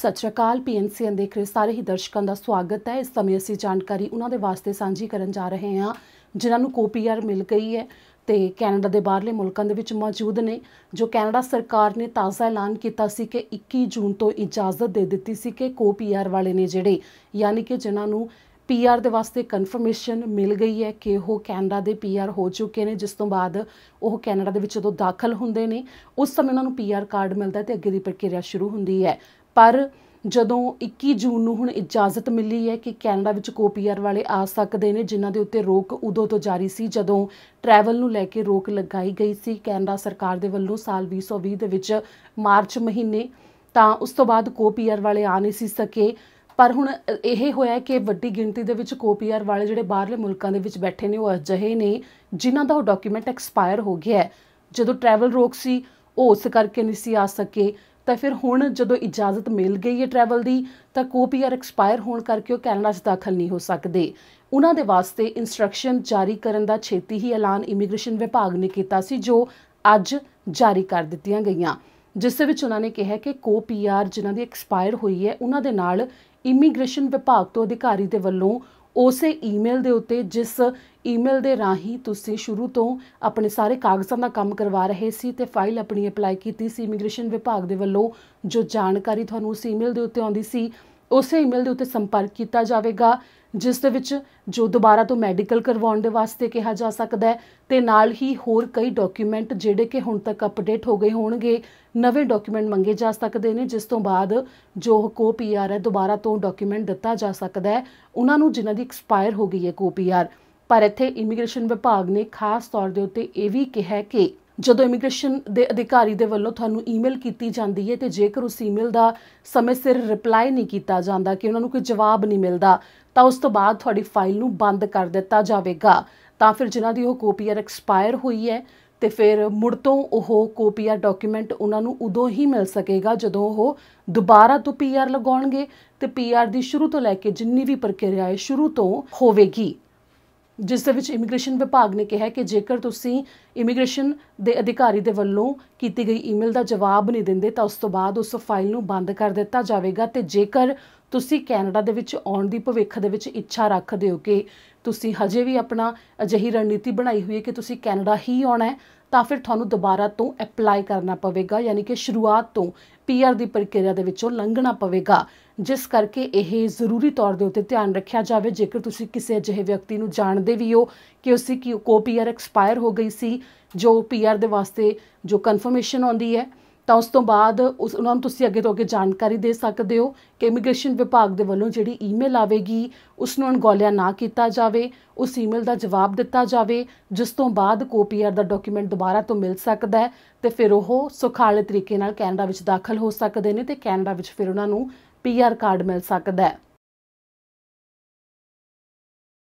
ਸਤਿ ਸ਼੍ਰੀ ਅਕਾਲ ਪੀਐਨਸੀਐਨ ਦੇਖ ਖਰੇ ਸਾਰੇ ਹੀ ਦਰਸ਼ਕਾਂ ਦਾ ਸਵਾਗਤ ਹੈ ਇਸ ਸਮੇਂ ਅਸੀਂ ਜਾਣਕਾਰੀ ਉਹਨਾਂ ਦੇ ਵਾਸਤੇ ਸਾਂਝੀ ਕਰਨ ਜਾ ਰਹੇ ਹਾਂ ਜਿਨ੍ਹਾਂ ਨੂੰ ਕੋਪੀਆਰ ਮਿਲ ਗਈ ਹੈ ਤੇ ਕੈਨੇਡਾ ਦੇ ਬਾਹਰਲੇ ਮੁਲਕਾਂ ਦੇ ਵਿੱਚ ਮੌਜੂਦ ਨੇ ਜੋ ਕੈਨੇਡਾ ਸਰਕਾਰ ਨੇ ਤਾਜ਼ਾ ਐਲਾਨ ਕੀਤਾ ਸੀ ਕਿ 21 ਜੂਨ ਤੋਂ ਇਜਾਜ਼ਤ ਦੇ ਦਿੱਤੀ ਸੀ ਕਿ ਕੋਪੀਆਰ ਵਾਲੇ ਨੇ ਜਿਹੜੇ ਯਾਨੀ ਕਿ ਜਿਨ੍ਹਾਂ ਨੂੰ ਪੀਆਰ ਦੇ ਵਾਸਤੇ ਕਨਫਰਮੇਸ਼ਨ ਮਿਲ ਗਈ ਹੈ ਕਿ ਉਹ ਕੈਨੇਡਾ ਦੇ ਪੀਆਰ ਹੋ ਚੁੱਕੇ ਨੇ ਜਿਸ ਤੋਂ ਬਾਅਦ ਉਹ ਕੈਨੇਡਾ ਦੇ ਵਿੱਚ ਜਦੋਂ ਦਾਖਲ ਹੁੰਦੇ ਨੇ ਉਸ ਸਮੇਂ ਉਹਨਾਂ ਨੂੰ ਪੀਆਰ ਕਾਰਡ ਮਿਲਦਾ ਤੇ ਅੱਗੇ ਦੀ ਪ੍ਰਕਿਰਿਆ ਸ਼ੁਰੂ ਹੁੰਦੀ ਹੈ ਪਰ ਜਦੋਂ 21 ਜੂਨ ਨੂੰ ਹੁਣ ਇਜਾਜ਼ਤ ਮਿਲੀ ਹੈ ਕਿ ਕੈਨੇਡਾ ਵਿੱਚ ਕੋਪੀਆਰ ਵਾਲੇ ਆ ਸਕਦੇ ਨੇ ਜਿਨ੍ਹਾਂ ਦੇ ਉੱਤੇ ਰੋਕ ਉਦੋਂ ਤੋਂ ਜਾਰੀ ਸੀ ਜਦੋਂ ਟਰੈਵਲ ਨੂੰ ਲੈ ਕੇ ਰੋਕ ਲਗਾਈ ਗਈ ਸੀ ਕੈਨੇਡਾ ਸਰਕਾਰ ਦੇ ਵੱਲੋਂ ਸਾਲ 2020 ਦੇ ਵਿੱਚ ਮਾਰਚ ਮਹੀਨੇ ਤਾਂ ਉਸ ਤੋਂ ਬਾਅਦ ਕੋਪੀਆਰ ਵਾਲੇ ਆ ਨਹੀਂ ਸੀ ਸਕੇ ਪਰ ਹੁਣ ਇਹ ਹੋਇਆ ਕਿ ਵੱਡੀ ਗਿਣਤੀ ਦੇ ਵਿੱਚ ਕੋਪੀਆਰ ਵਾਲੇ ਜਿਹੜੇ ਬਾਹਰਲੇ ਮੁਲਕਾਂ ਦੇ ਵਿੱਚ ਬੈਠੇ ਨੇ ਉਹ ਅਜਿਹੇ ਨੇ ਜਿਨ੍ਹਾਂ ਦਾ ਉਹ ਡਾਕੂਮੈਂਟ ਐਕਸਪਾਇਰ ਹੋ ਗਿਆ ਜਦੋਂ ਟਰੈਵਲ ਰੋਕ ਸੀ ਉਹ ਉਸ ਕਰਕੇ ਨਹੀਂ ਸੀ ਆ ਸਕੇ ਤਾਂ ਫਿਰ ਹੁਣ ਜਦੋਂ ਇਜਾਜ਼ਤ ਮਿਲ ਗਈ ਹੈ ਟਰੈਵਲ ਦੀ ਤਾਂ ਕੋਪੀਆਰ ਐਕਸਪਾਇਰ ਹੋਣ ਕਰਕੇ ਉਹ ਕੈਨੇਡਾ 'ਚ ਦਾਖਲ ਨਹੀਂ ਹੋ ਸਕਦੇ ਉਹਨਾਂ ਦੇ ਵਾਸਤੇ ਇਨਸਟਰਕਸ਼ਨ ਜਾਰੀ ਕਰਨ ਦਾ ਛੇਤੀ ਹੀ ਐਲਾਨ ਇਮੀਗ੍ਰੇਸ਼ਨ ਵਿਭਾਗ ਨੇ ਕੀਤਾ ਸੀ ਜੋ ਅੱਜ ਜਾਰੀ ਕਰ ਦਿੱਤੀਆਂ ਗਈਆਂ ਜਿਸ ਦੇ ਵਿੱਚ ਉਹਨਾਂ ਨੇ ਕਿਹਾ ਕਿ ਕੋਪੀਆਰ ਜਿਨ੍ਹਾਂ ਦੀ ਐਕਸਪਾਇਰ ਹੋਈ ਹੈ ਉਹਨਾਂ ਦੇ ਨਾਲ ਇਮੀਗ੍ਰੇਸ਼ਨ ਵਿਭਾਗ ਤੋਂ ਅਧਿਕਾਰੀ ਦੇ ਵੱਲੋਂ ਉਸੇ ਈਮੇਲ ਦੇ ਉੱਤੇ ਜਿਸ ਈਮੇਲ ਦੇ ਰਾਹੀਂ ਤੁਸੀਂ ਸ਼ੁਰੂ ਤੋਂ ਆਪਣੇ ਸਾਰੇ ਕਾਗਜ਼ਾਂ ਦਾ ਕੰਮ ਕਰਵਾ ਰਹੇ ਸੀ ਤੇ ਫਾਈਲ ਆਪਣੀ ਅਪਲਾਈ ਕੀਤੀ ਸੀ ਇਮੀਗ੍ਰੇਸ਼ਨ ਵਿਭਾਗ ਦੇ ਵੱਲੋਂ ਜੋ ਜਾਣਕਾਰੀ ਤੁਹਾਨੂੰ ਉਸ ਈਮੇਲ ਦੇ ਉੱਤੇ ਆਉਂਦੀ ਸੀ ਉਸੇ ਈਮੇਲ ਦੇ ਉੱਤੇ ਸੰਪਰਕ ਕੀਤਾ ਜਾਵੇਗਾ ਜਿਸ ਦੇ ਵਿੱਚ ਜੋ ਦੁਬਾਰਾ ਤੋਂ ਮੈਡੀਕਲ ਕਰਵਾਉਣ ਦੇ ਵਾਸਤੇ ਕਿਹਾ ਜਾ ਸਕਦਾ ਹੈ ਤੇ ਨਾਲ ਹੀ ਹੋਰ ਕਈ ਡਾਕੂਮੈਂਟ ਜਿਹੜੇ ਕਿ ਹੁਣ ਤੱਕ ਅਪਡੇਟ ਹੋ ਗਏ ਹੋਣਗੇ ਨਵੇਂ ਡਾਕੂਮੈਂਟ ਮੰਗੇ ਜਾ ਸਕਦੇ ਨੇ ਜਿਸ ਤੋਂ ਬਾਅਦ ਜੋ ਕੋ ਪੀਆਰ ਹੈ ਦੁਬਾਰਾ ਤੋਂ ਡਾਕੂਮੈਂਟ ਦਿੱਤਾ ਜਾ ਸਕਦਾ ਹੈ ਉਹਨਾਂ ਨੂੰ ਜਿਨ੍ਹਾਂ ਦੀ ਐਕਸਪਾਇਰ ਹੋ ਗਈ ਹੈ ਕੋ ਪੀਆਰ ਪਰ ਇੱਥੇ ਇਮੀਗ੍ਰੇਸ਼ਨ ਵਿਭਾਗ ਨੇ ਖਾਸ ਤੌਰ ਦੇ ਉੱਤੇ ਇਹ ਵੀ ਕਿਹਾ ਕਿ ਜਦੋਂ ਇਮੀਗ੍ਰੇਸ਼ਨ ਦੇ ਅਧਿਕਾਰੀ ਦੇ ਵੱਲੋਂ ਤੁਹਾਨੂੰ ਈਮੇਲ ਕੀਤੀ ਜਾਂਦੀ ਹੈ ਤੇ ਜੇਕਰ ਉਸ ਈਮੇਲ ਦਾ ਸਮੇਂ ਸਿਰ ਰਿਪਲਾਈ ਨਹੀਂ ਕੀਤਾ ਜਾਂਦਾ ਕਿ ਉਹਨਾਂ ਨੂੰ ਕੋਈ ਜਵਾਬ ਨਹੀਂ ਮਿਲਦਾ ਤਾਂ ਉਸ ਤੋਂ ਬਾਅਦ ਤੁਹਾਡੀ ਫਾਈਲ ਨੂੰ ਬੰਦ ਕਰ ਦਿੱਤਾ ਜਾਵੇਗਾ ਤਾਂ ਫਿਰ ਜਿਨ੍ਹਾਂ ਦੀ ਉਹ ਕੋਪੀਅਰ ਐਕਸਪਾਇਰ ਹੋਈ ਹੈ ਤੇ ਫਿਰ ਮੁੜ ਤੋਂ ਉਹ ਕੋਪੀਆ ਡਾਕੂਮੈਂਟ ਉਹਨਾਂ ਨੂੰ ਉਦੋਂ ਹੀ ਮਿਲ ਸਕੇਗਾ ਜਦੋਂ ਉਹ ਦੁਬਾਰਾ ਤੋਂ ਪੀਆਰ ਲਗਾਉਣਗੇ ਤੇ ਪੀਆਰ ਦੀ ਸ਼ੁਰੂ ਤੋਂ ਲੈ ਕੇ ਜਿੰਨੀ ਵੀ ਪ੍ਰਕਿਰਿਆ ਹੈ ਸ਼ੁਰੂ ਤੋਂ ਹੋਵੇਗੀ ਜਿਸ ਦੇ ਵਿੱਚ ਇਮੀਗ੍ਰੇਸ਼ਨ ਵਿਭਾਗ ਨੇ ਕਿਹਾ ਕਿ ਜੇਕਰ ਤੁਸੀਂ ਇਮੀਗ੍ਰੇਸ਼ਨ ਦੇ ਅਧਿਕਾਰੀ ਦੇ ਵੱਲੋਂ ਕੀਤੀ ਗਈ ਈਮੇਲ ਦਾ ਜਵਾਬ ਨਹੀਂ ਦਿੰਦੇ ਤਾਂ ਉਸ ਤੋਂ ਬਾਅਦ ਉਸ ਫਾਈਲ ਨੂੰ ਬੰਦ ਕਰ ਦਿੱਤਾ ਜਾਵੇਗਾ ਤੇ ਜੇਕਰ ਤੁਸੀਂ ਕੈਨੇਡਾ ਦੇ ਵਿੱਚ ਆਉਣ ਦੀ ਭਵਿੱਖ ਦੇ ਵਿੱਚ ਇੱਛਾ ਰੱਖਦੇ ਹੋ ਕਿ ਤੁਸੀਂ ਹਜੇ ਵੀ ਆਪਣਾ ਅਜਿਹੀ ਰਣਨੀਤੀ ਬਣਾਈ ਹੋਈ ਹੈ ਕਿ ਤੁਸੀਂ ਕੈਨੇਡਾ ਹੀ ਆਉਣਾ ਹੈ ਤਾਂ ਫਿਰ ਤੁਹਾਨੂੰ ਦੁਬਾਰਾ ਤੋਂ ਅਪਲਾਈ ਕਰਨਾ ਪਵੇਗਾ ਯਾਨੀ ਕਿ ਸ਼ੁਰੂਆਤ ਤੋਂ ਪੀਆਰ ਦੀ ਪ੍ਰਕਿਰਿਆ ਦੇ ਵਿੱਚੋਂ ਲੰਘਣਾ ਪਵੇਗਾ ਜਿਸ ਕਰਕੇ ਇਹ ਜ਼ਰੂਰੀ ਤੌਰ ਦੇ ਉੱਤੇ ਧਿਆਨ ਰੱਖਿਆ ਜਾਵੇ ਜੇਕਰ ਤੁਸੀਂ ਕਿਸੇ ਅਜਿਹੇ ਵਿਅਕਤੀ ਨੂੰ ਜਾਣਦੇ ਵੀ ਹੋ ਕਿ ਉਸ ਦੀ ਕੋ ਪੀਆਰ ਐਕਸਪਾਇਰ ਹੋ ਗਈ ਸੀ ਜੋ ਪੀਆਰ ਦੇ ਵਾਸਤੇ ਜੋ ਕਨਫਰਮੇਸ਼ਨ ਆਉਂਦੀ ਹੈ ਤਾਂ ਉਸ ਤੋਂ ਬਾਅਦ ਉਸ ਉਹਨਾਂ ਨੂੰ ਤੁਸੀਂ ਅੱਗੇ ਤੋਂ ਅੱਗੇ ਜਾਣਕਾਰੀ ਦੇ ਸਕਦੇ ਹੋ ਕਿ ਇਮੀਗ੍ਰੇਸ਼ਨ ਵਿਭਾਗ ਦੇ ਵੱਲੋਂ ਜਿਹੜੀ ਈਮੇਲ ਆਵੇਗੀ ਉਸ ਨੂੰ ਅਣਗੌਲਿਆ ਨਾ ਕੀਤਾ ਜਾਵੇ ਉਸ ਈਮੇਲ ਦਾ ਜਵਾਬ ਦਿੱਤਾ ਜਾਵੇ ਜਿਸ ਤੋਂ ਬਾਅਦ ਕੋਪੀਆਰ ਦਾ ਡਾਕੂਮੈਂਟ ਦੁਬਾਰਾ ਤੋਂ ਮਿਲ ਸਕਦਾ ਹੈ ਤੇ ਫਿਰ ਉਹ ਸੁਖਾਲੇ ਤਰੀਕੇ ਨਾਲ ਕੈਨੇਡਾ ਵਿੱਚ ਦਾਖਲ ਹੋ ਸਕਦੇ ਨੇ ਤੇ ਕੈਨੇਡਾ ਵਿੱਚ ਫਿਰ ਉਹਨਾਂ ਨੂੰ ਪੀਆਰ ਕਾਰਡ ਮਿਲ ਸਕਦਾ ਹੈ